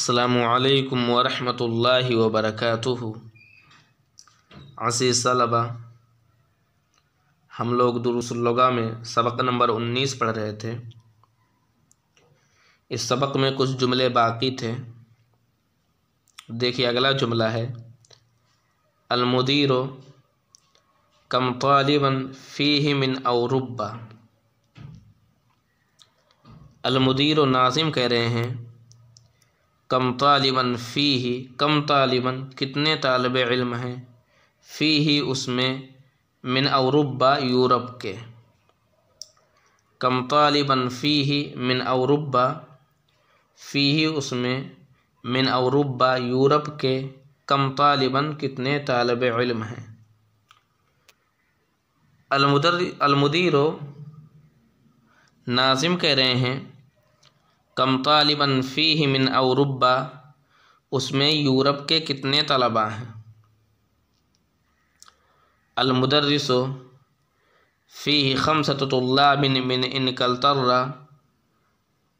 असलकम वरहमल वरक़ आसीस सलबा हम लोग दुरुसलगा में सबक नंबर 19 पढ़ रहे थे इस सबक में कुछ जुमले बाकी थे देखिए अगला जुमला है अलमदीर कम तालिबन फ़ी मिन अवरुब्बा अलमदीर नाजिम कह रहे हैं कम तालिबन फ़ी ही कम तालिबन कितने तालब इल्म हैं फ़ी ही उसमें मिन अवरुबा यूरप के कम तालिबन फ़ी ही मिन अवरुबा फ़ी ही उसमें मिन अवरुबा यूरोप के कम तालिबन कितने तालब इल्म हैं अलमुदर अलमुदीरो नाजिम कह रहे हैं کم طالباً فیہ من اوروبا اس میں یورپ کے کتنے طلبہ ہیں المدرس فیہ خمسة طلاب من انکلتر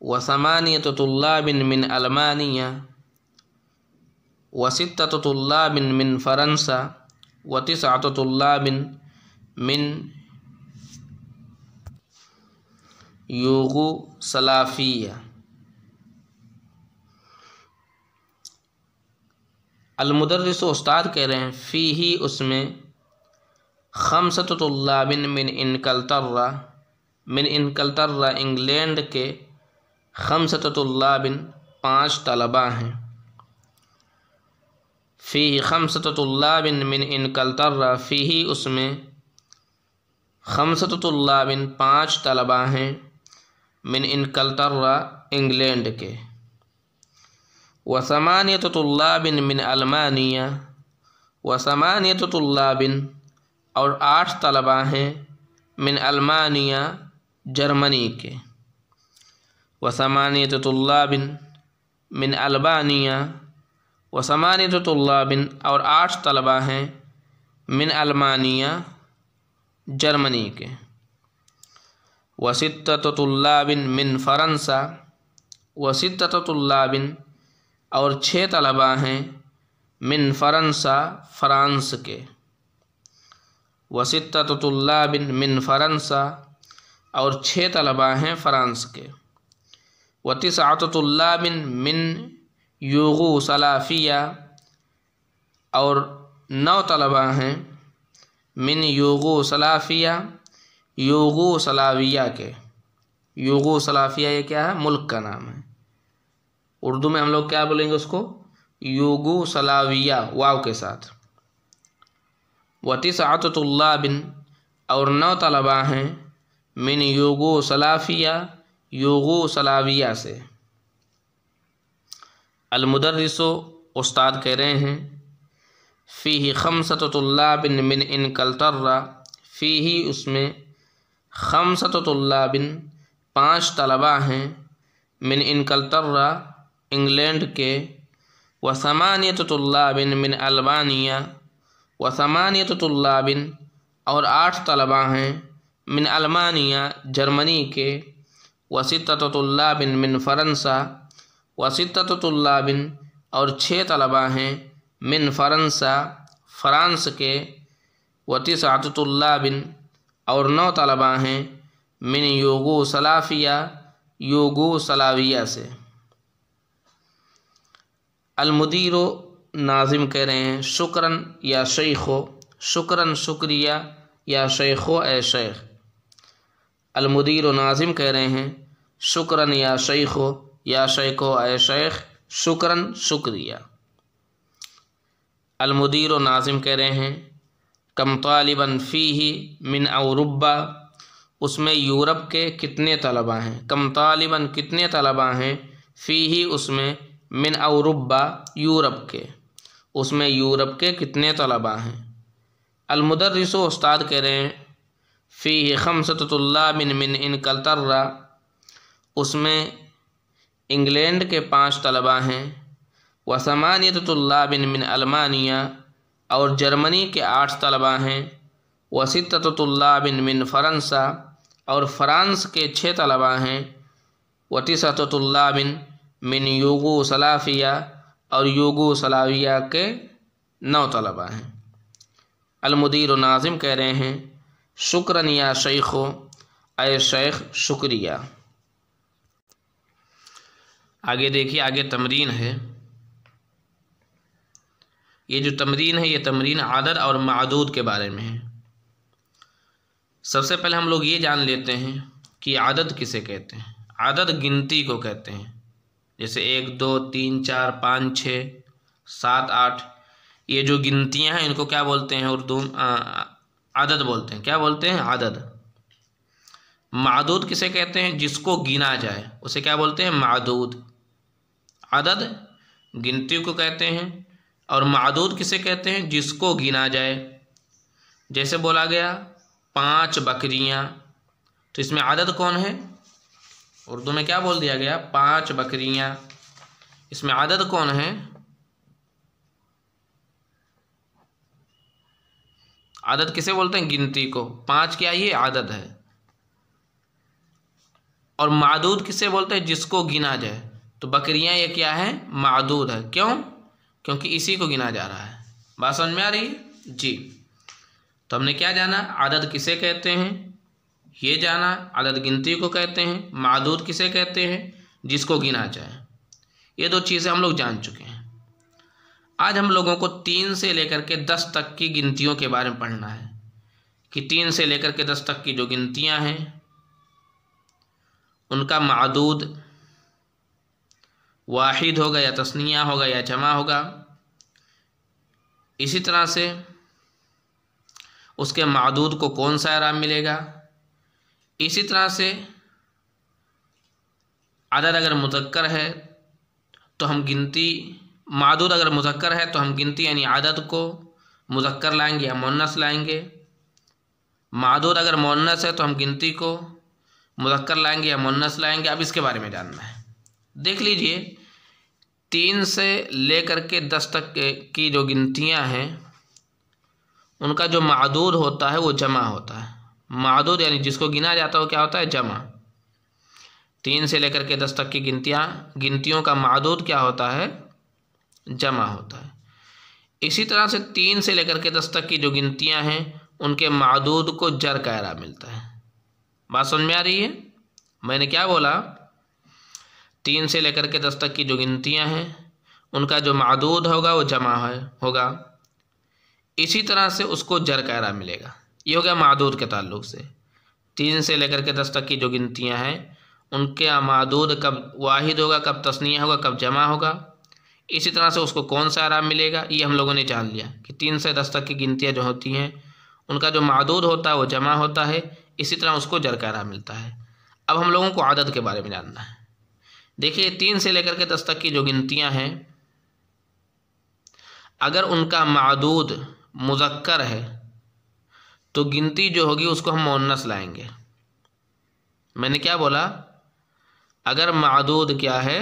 و ثمانية طلاب من المانیا و ستة طلاب من فرنسا و تسعة طلاب من یوغو سلافیہ अलमदरस उस्ताद कह रहे हैं फ़ी ही उसमें खमसतुल्ला मिन मिन इनकलतर्रा मिन इनकलतर्रा इंग्लैंड के खमसतुल्ला बिन पाँच तलबा हैं फ़ी खमसतुल्ला बिन मिन इनकलतर्रा फ़ी ही उसमें खमसतुल्ला बिन पाँच तलबा हैं मिन इनकलतर्रा इंग्लैंड के وثمانية طلاب من ألمانيا وثمانية طلاب اور آٹھ طلباء ہیں من ألمانيا جرمنی کے وثمانية طلاب من ألبانيا وثمانية طلاب اور آٹھ طلباء ہیں من ألمانيا جرمنی کے وستة طلاب من فرنسا وستة طلاب من فرنسا और छः तलबा हैं मिन फरंसा फ़्रांस के वसिततुल्ला बिन मिन फरंसा और छः तलबा हैं फ़्रांस के वतिसतुल्ला बिन मिन यूगू सलाफ़िया और नौ तलबा हैं मिन यूगो सलाफ़िया यूगो सलाविया के यूगो सलाफ़िया ये क्या है मुल्क का नाम है उर्दू में हम लोग क्या बोलेंगे उसको योगो सलाविया वाव के साथ आतुल्ला बिन और नौ तलबा हैं मिन योगो सलाफिया योगो सलाविया से अलमुदरसो उस्ताद कह रहे हैं फ़ी खमसतुल्ला बिन मिन इन कल्तर्रा फ़ी ही उसमें सतुल्ला बिन पाँच तलबा हैं मिन इन कल्तर्रा इंग्लैंड के वसमानियतुल्लाबिन मिन अल्बानिया वसमानियतुल्लाबिन और आठ तलबा हैं मिन अल्मानिया जर्मनी के बिन मिन फ़रंसा बिन और छः तलबा हैं मिन फ़रंसा फ़्रांस के बिन और नौ तलबा हैं मिन योगो सलाफिया योगो सलाविया से अलमदीर नाजिम कह रहे हैं शुक्रन या शेखो शुक्रन शुक्रिया या शेखो ए शेख अलमुदीर नाजिम कह रहे हैं शुक्रन या शेखो या शेखो ए शेख शुक्रन शुक्रिया अलमदीर नाजिम कह रहे हैं कम तालिबन फ़ी ही मिन अवरुबा उसमें यूरोप के कितने तलबा हैं कम तालिबन कितने तलबा हैं फ़ी ही उसमें मिन अवरुबा यूरोप के उसमें यूरोप के कितने तलबा हैं अलमदरस उस्ताद कह रहे हैं फ़ी खमसतुल्ला बिन मिन इन कलतर्रा उसमें इंग्लैंड के पांच तलबा हैं वसमानियतुल्ला बिन मिन अलमानिया और जर्मनी के आठ तलबा हैं वसीततुल्ला बिन मिन फ़रंसा और फ़्रांस के छः तलबा हैं वतीसतुल्ला बिन मिन योगो सलाफिया और योगो सलाविया के नौ तलबा हैं अलमदीर नाजिम कह रहे हैं शुक्रन या शेखो अय शेख शुक्रिया आगे देखिए आगे तमरीन है ये जो तमरीन है ये तमरीन आदर और मदूद के बारे में है सबसे पहले हम लोग ये जान लेते हैं कि आदत किसे कहते हैं आदत गिनती को कहते हैं जैसे एक दो तीन चार पाँच छः सात आठ ये जो गिनतियाँ हैं इनको क्या बोलते हैं उर्दू आदद बोलते हैं क्या बोलते हैं आदद मादूद किसे कहते हैं जिसको गिना जाए उसे क्या बोलते हैं मादूद आदद गिनती को कहते हैं और मादूद किसे कहते हैं जिसको गिना जाए जैसे बोला गया पांच बकरियां तो इसमें आदद कौन है उर्दू में क्या बोल दिया गया पांच बकरियां इसमें आदद कौन है आदत किसे बोलते हैं गिनती को पांच क्या ये आदत है और मादूद किसे बोलते हैं जिसको गिना जाए तो बकरियां ये क्या है मादूद है क्यों क्योंकि इसी को गिना जा रहा है बात समझ में आ रही है जी तो हमने क्या जाना आदत किसे कहते हैं ये जाना अदद गिनती को कहते हैं मादूद किसे कहते हैं जिसको गिना जाए ये दो चीज़ें हम लोग जान चुके हैं आज हम लोगों को तीन से लेकर के दस तक की गिनतियों के बारे में पढ़ना है कि तीन से लेकर के दस तक की जो गिनतियां हैं उनका मादूद वाहिद होगा या तस्निया होगा या जमा होगा इसी तरह से उसके मादूद को कौन सा आराम मिलेगा इसी तरह से अदद अगर मुजक्कर है तो हम गिनती मादूद अगर मुजक्कर है तो हम गिनती यानी आदत को मुजक्कर लाएंगे या मोनस लाएंगे मादूद अगर मोनस है तो हम गिनती को मुजक्कर लाएंगे या मोनस लाएंगे अब इसके बारे में जानना है देख लीजिए तीन से लेकर के दस तक की जो गिनतियाँ हैं उनका जो मादूद होता है वो जमा होता है मादूद यानी जिसको गिना जाता हो क्या होता है जमा तीन से लेकर के दस तक की गिनतियाँ गिनतियों का मादूद क्या होता है जमा होता है इसी तरह से तीन से लेकर के दस तक की जो गिनतियाँ हैं उनके मादूद को जर कायरा मिलता है बात समझ में आ रही है मैंने क्या बोला तीन से लेकर के दस तक की जो गिनतियाँ हैं उनका जो मादूद होगा वो जमा है होगा इसी तरह से उसको जर कायरा मिलेगा ये हो गया मादूद के ताल्लुक से तीन से लेकर के दस तक की जो गिनतियाँ हैं उनके मादूद कब वाहिद होगा कब तस्निया होगा कब जमा होगा इसी तरह से उसको कौन सा आराम मिलेगा ये हम लोगों ने जान लिया कि तीन से दस तक की गिनतियाँ जो होती हैं उनका जो मादूद होता है वो जमा होता है इसी तरह उसको जर का आराम मिलता है अब हम लोगों को आदत के बारे में जानना है देखिए तीन से लेकर के दस तक की जो गिनतियाँ हैं अगर उनका मादूद मुजक्कर है तो गिनती जो होगी उसको हम मोनस लाएंगे मैंने क्या बोला अगर मदूद क्या है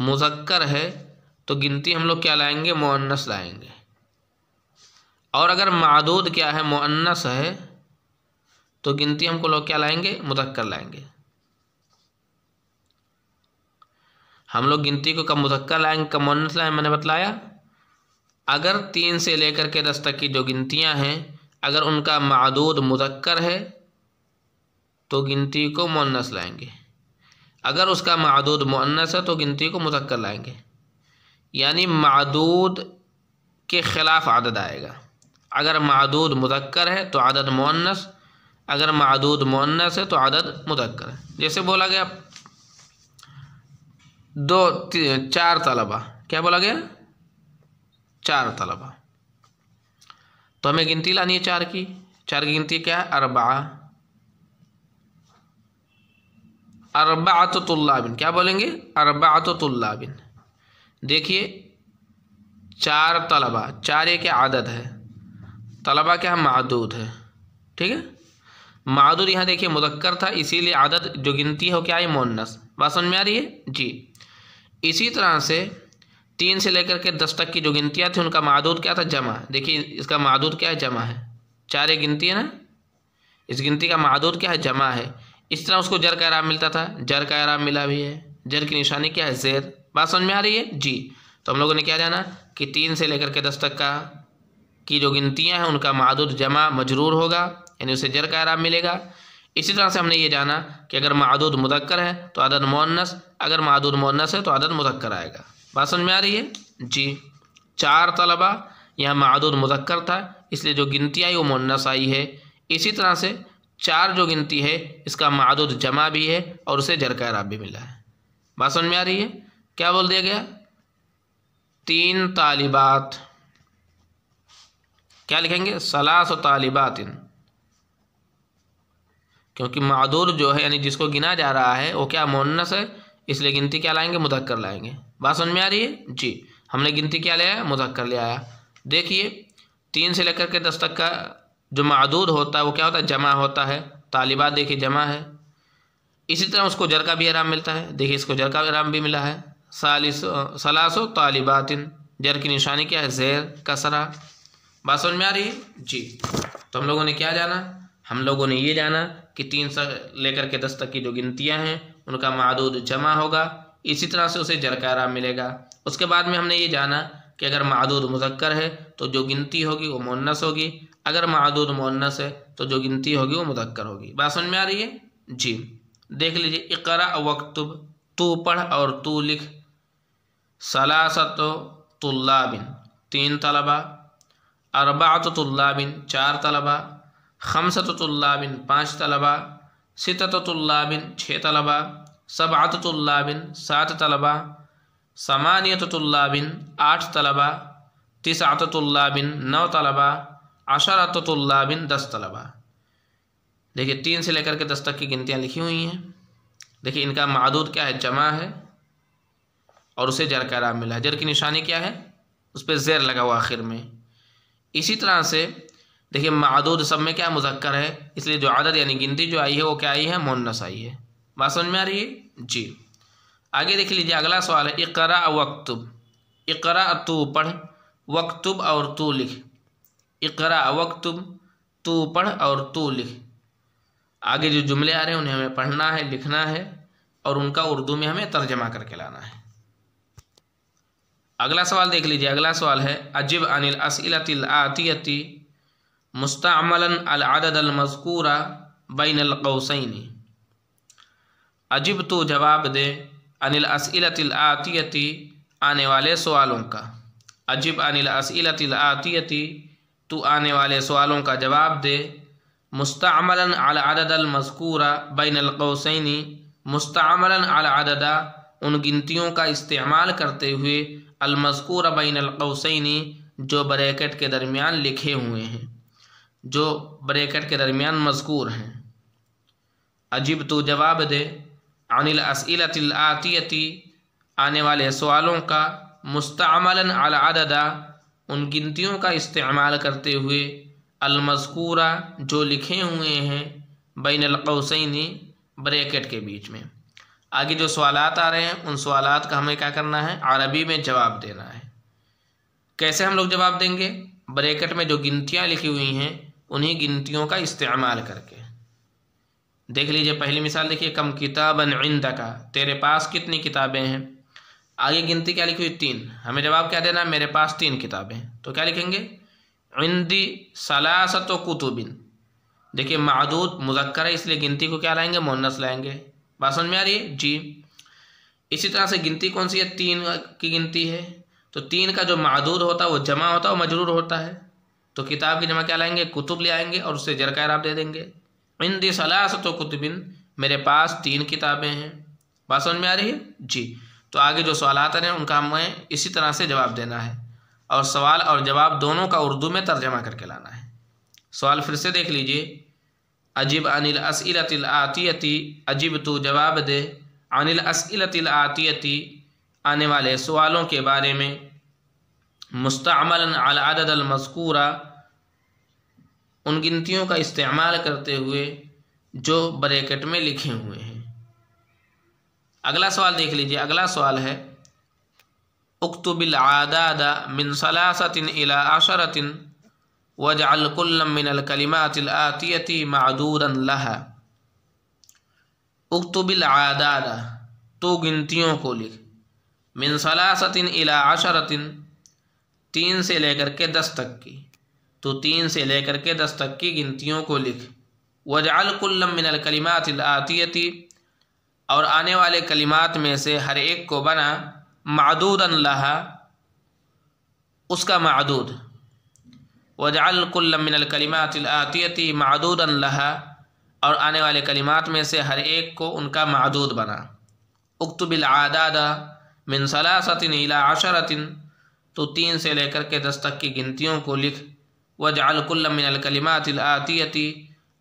मुजक्कर है तो गिनती हम लोग क्या लाएंगे मोनस लाएंगे और अगर मदूद क्या है मुन्नस है तो गिनती हमको लोग क्या लाएंगे मुजक्कर लाएंगे हम लोग गिनती को कब मुजक्कर लाएंगे कब मोनस लाएंगे मैंने बतलाया अगर तीन से लेकर के दस तक की जो गिनतियाँ हैं अगर उनका मदूद मुजक्कर है तो गिनती को मुन्नस लाएंगे अगर उसका मदूद मोनस है तो गिनती को मुजक्कर लाएंगे यानी मदूद के ख़िलाफ़ आदद आएगा अगर मदूद मुजक्कर है तो आदद मोनस अगर मदूद मोनस है तो आदद मुजक्कर है जैसे बोला गया दो चार तलबा क्या बोला गया चार तलबा तो हमें गिनती लानी है चार की चार की गिनती क्या है अरबा अरबा तुल्लाबिन क्या बोलेंगे अरबा तुल्लाबिन देखिए चार तलबा चार एक आदत है तलबा क्या महदूद है ठीक है महदूद यहाँ देखिए मुदक्कर था इसीलिए आदत जो गिनती है वो क्या है मोनस बात समझ में आ रही है जी इसी तरह से तीन से लेकर के दस तक की जो गिनतियाँ थी उनका महदूद क्या था जमा देखिए इसका महदूद क्या है जमा है चार एक गिनती है ना इस गिनती का महदूद क्या है जमा है इस तरह उसको जर का आराम मिलता था जर का आराम मिला भी है जर की निशानी क्या है जेर बात समझ में आ रही है जी तो हम लोगों ने क्या जाना कि तीन से लेकर के दस तक का की जो गिनतियाँ हैं उनका महदूद जमा मजरूर होगा यानी उसे जर का आराम मिलेगा इसी तरह से हमने ये जाना कि अगर महदूद मुदक्कर है तो अदद मोनस अगर महदूद मोनस है तो अदद मुदक्कर आएगा बात समझ में आ रही है जी चार तलबा यहाँ मदुर मुजक्कर था इसलिए जो गिनती आई वो मुन्नस आई है इसी तरह से चार जो गिनती है इसका मादूद जमा भी है और उसे जरकारा भी मिला है बात समझ में आ रही है क्या बोल दिया गया तीन तालिबात क्या लिखेंगे सलास तालिबात क्योंकि मादूर जो है यानी जिसको गिना जा रहा है वो क्या मोनस है इसलिए गिनती क्या लाएंगे मुदक्कर लाएंगे बात समझ में आ रही है जी हमने गिनती क्या लिया है मुजक्कर लिया है देखिए तीन से लेकर के दस तक का जो मदूद होता है वो क्या होता है जमा होता है तालिबात देखिए जमा है इसी तरह उसको जर का भी आराम मिलता है देखिए इसको जर का आराम भी मिला है सालिस सलासो तालिबातिन जर की निशानी क्या है जैर कसरा बात समझ में आ रही है जी तो हम लोगों ने क्या जाना हम लोगों ने ये जाना कि तीन से लेकर के दस तक की जो गिनतियाँ हैं उनका मदूद जमा होगा इसी तरह से उसे जरकारा आराम मिलेगा उसके बाद में हमने ये जाना कि अगर मादूद मुजक्कर है तो जो गिनती होगी वो मोनस होगी अगर मादूद मोनस है तो जो गिनती होगी वो मुजक्कर होगी बात समझ में आ रही है जी देख लीजिए इकरा वक्तुब तू पढ़ और तू लिख सलासत तुल्लाबिन तीन तलबा अरबात तुल्लाबिन चार तलबा खमसत तुल्लाबिन पाँच तलबा सितत तुल्लाबिन छः तलबा सब आतुल्लाबिन सात तलबा सामानियतुल्लाबिन आठ तलबा तिस आतुल्लाबिन नौ तलबा अशरतुल्लाबिन दस तलबा देखिए तीन से लेकर के दस तक की गिनतियाँ लिखी हुई हैं देखिए इनका मदूद क्या है जमा है और उसे जर का आराम मिला है जर की निशानी क्या है उस पर ज़ेर लगा हुआ आखिर में इसी तरह से देखिए महदूद सब में क्या मुजक्कर है इसलिए जो आदत यानी गिनती जो आई है वो क्या आई है मोनस आई है बात समझ में आ रही है जी आगे देख लीजिए अगला सवाल है इकरा वक्तुब इकरा तू पढ़ वक्तुब और तू लिख इकरा वक्तुब तू पढ़ और तू लिख आगे जो जुमले आ रहे हैं उन्हें हमें पढ़ना है लिखना है और उनका उर्दू में हमें तर्जमा करके लाना है अगला सवाल देख लीजिए अगला सवाल है अजीब अनिल असलतिल आतियती मुस्तमला अल मजकूरा बैन अलकौसैनी अजीब तो जवाब दे अनिल असलतिल आती आने वाले सवालों का अजीब अनिल असलतिल आती तो आने वाले सवालों का जवाब दे मुस्तमला अलाददमज़कूरा बैनलकौसैनी मुस्तमल अलादा उन गिनतियों का इस्तेमाल करते हुए अलमज़कूर बैनलकौसैनी जो ब्रैकेट के दरमियान लिखे हुए हैं जो ब्रैकेट के दरमियान मजकूर हैं अजीब तो जवाब दे अनिल असलतिल आने वाले सवालों का मुस्तमला अलादा उन गिनतियों का इस्तेमाल करते हुए अलमस्कूरा जो लिखे हुए हैं बैन अलकौसैनी ब्रैकेट के बीच में आगे जो सवाल आ रहे हैं उन सवाल का हमें क्या करना है अरबी में जवाब देना है कैसे हम लोग जवाब देंगे ब्रैकेट में जो गिनतियाँ लिखी हुई हैं उन्हीं गिनतियों का इस्तेमाल करके देख लीजिए पहली मिसाल देखिए कम किताबन इंदा का तेरे पास कितनी किताबें हैं आगे गिनती क्या लिखी हुई तीन हमें जवाब क्या देना है मेरे पास तीन किताबें तो क्या लिखेंगे इंदी सलासत कुतुबिन देखिए महदूद मुजक्कर है इसलिए गिनती को क्या लाएंगे मोनस लाएंगे बात समझ में आ रही है जी इसी तरह से गिनती कौन सी है तीन की गिनती है तो तीन का जो महदूद होता है वो जमा होता है वो मजरूर होता है तो किताब की जमा क्या लाएंगे कुतुब ले आएंगे और उससे जरकार आप दे देंगे इन दी सलासत कुतुबिन मेरे पास तीन किताबें हैं बात समझ में आ रही है जी तो आगे जो सवालत हैं उनका हमें इसी तरह से जवाब देना है और सवाल और जवाब दोनों का उर्दू में तर्जमा करके लाना है सवाल फिर से देख लीजिए अजीब अनिल असलतिल आतियती अजीब तो जवाब दे अनिल असलतिल आती आने वाले सवालों के बारे में मुस्तमल अलादल मस्कूरा उन गिनतियों का इस्तेमाल करते हुए जो ब्रैकेट में लिखे हुए हैं अगला सवाल देख लीजिए अगला सवाल है उक्तबिल आदाद मिन सलासतिन इला आशरतिन वजालकुल्लम मिनलकलिमातिल आतियति मादूरन लहा उक्तबिल आदाद तो गिनतियों को लिख मिन सलासतिन इला आशरतिन तीन से लेकर के दस तक की तो तीन से लेकर के दस तक की गिनतियों को लिख वजालकुल्लम कलिमात आतियती और आने वाले कलिमात में से हर एक को बना मदूद लहा उसका मदूद वजालकुल्लम कलिमात आतियती मदूद लहा और आने वाले कलिमात में से हर एक को उनका मदूद बना उक्तबिल आदादा मिनसलासतिन अला आशरतिन तो तीन से लेकर के दस तक की गिनतियों को लिख वजालकुल्लमिनकलिमातिलआतियती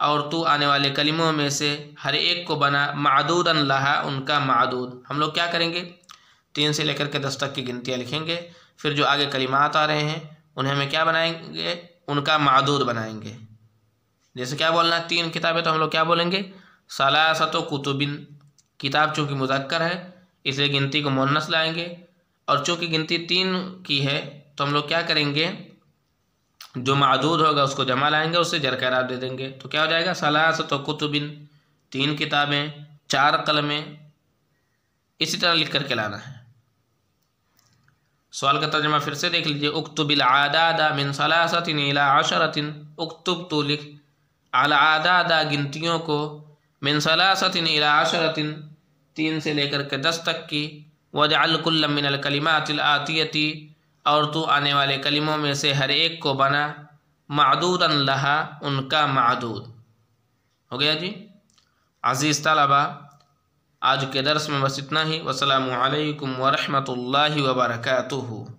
और तू आने वाले कलिमों में से हर एक को बना मदूद लहा उनका मदूद हम लोग क्या करेंगे तीन से लेकर के दस तक की गिनतियाँ लिखेंगे फिर जो आगे कलिमात आ रहे हैं उन्हें हमें क्या बनाएंगे उनका मदूद बनाएंगे जैसे क्या बोलना है तीन किताबें तो हम लोग क्या बोलेंगे सलासत कुतुबिन किताब चूँकि मुजक्कर है इसलिए गिनती को मोनस लाएंगे और चूँकि गिनती तीन की है तो हम लोग क्या करेंगे जो मदूद होगा उसको जमा लाएंगे उससे जर करार दे देंगे तो क्या हो जाएगा सलास तो कुतुबिन तीन किताबें चार कलमें इसी तरह लिख करके लाना है सवाल का तर्जमा फिर से देख लीजिए उक्तुबिल आदादा मिन सलासतिन इला अशरतिन उक्तुब तो लिख अल आदादा गिनतियों को मिन सलासतिन इला अशरतिन तीन से लेकर के दस तक की वजालकुल्लमिनकलिमातिल आतियती और तो आने वाले कलिमों में से हर एक को बना मदूद लहा उनका मदूद हो गया जी अज़ीज़ तलबा आज के दर्स में बस इतना ही वसलम वरहमल वर्का